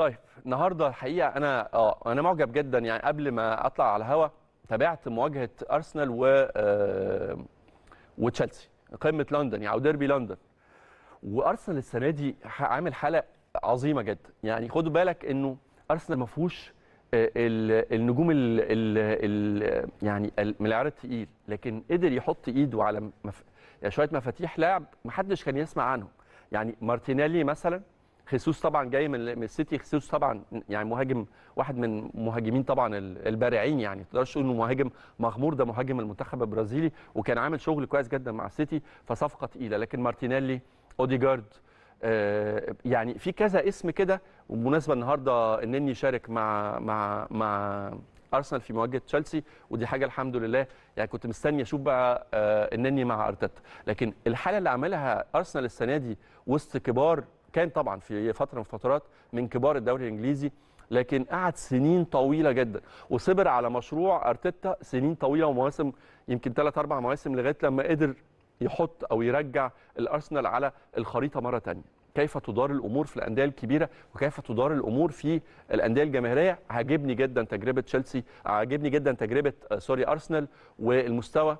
طيب النهارده الحقيقه انا اه انا معجب جدا يعني قبل ما اطلع على الهواء تابعت مواجهه ارسنال و آه، وتشيلسي قمه لندن يعني او ديربي لندن وارسنال السنه دي عامل حاله عظيمه جدا يعني خدوا بالك انه ارسنال ما فيهوش آه، النجوم ال ال ال يعني الملعيار الثقيل لكن قدر يحط ايده على مف... يعني شويه مفاتيح لعب ما حدش كان يسمع عنهم يعني مارتينيلي مثلا خيسوس طبعا جاي من السيتي خيسوس طبعا يعني مهاجم واحد من مهاجمين طبعا البارعين يعني ما تقدرش تقول انه مهاجم مغمور ده مهاجم المنتخب البرازيلي وكان عامل شغل كويس جدا مع السيتي فصفقه تقيله لكن مارتينيلي اوديجارد آه، يعني في كذا اسم كده وبمناسبه النهارده النني شارك مع مع مع ارسنال في مواجهه تشيلسي ودي حاجه الحمد لله يعني كنت مستني اشوف بقى آه النني مع ارتيتا لكن الحاله اللي عملها ارسنال السنه دي وسط كبار كان طبعا في فتره من الفترات من كبار الدوري الانجليزي لكن قعد سنين طويله جدا وصبر على مشروع ارتيتا سنين طويله ومواسم يمكن ثلاث اربع مواسم لغايه لما قدر يحط او يرجع الارسنال على الخريطه مره ثانيه كيف تدار الامور في الانديه الكبيره وكيف تدار الامور في الانديه الجماهيريه عاجبني جدا تجربه تشيلسي عاجبني جدا تجربه آه، سوري ارسنال والمستوى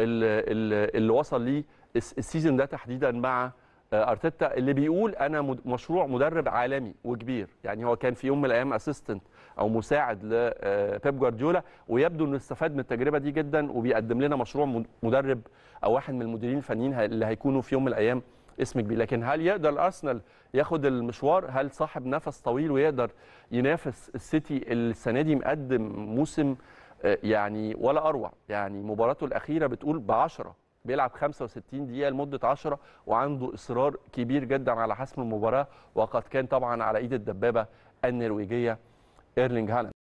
اللي وصل ليه السيزون ده تحديدا مع آه، ارتيتا اللي بيقول انا مشروع مدرب عالمي وكبير يعني هو كان في يوم من الايام اسيستنت او مساعد لبيب آه، جوارديولا ويبدو انه استفاد من التجربه دي جدا وبيقدم لنا مشروع مدرب او واحد من المديرين الفنيين اللي هيكونوا في يوم من الايام اسم كبير لكن هل يقدر الارسنال ياخد المشوار هل صاحب نفس طويل ويقدر ينافس السيتي السنه دي مقدم موسم آه، يعني ولا اروع يعني مباراته الاخيره بتقول ب 10 بيلعب 65 دقيقه لمده 10 وعنده اصرار كبير جدا على حسم المباراه وقد كان طبعا على ايد الدبابه النرويجيه ايرلينج هالاند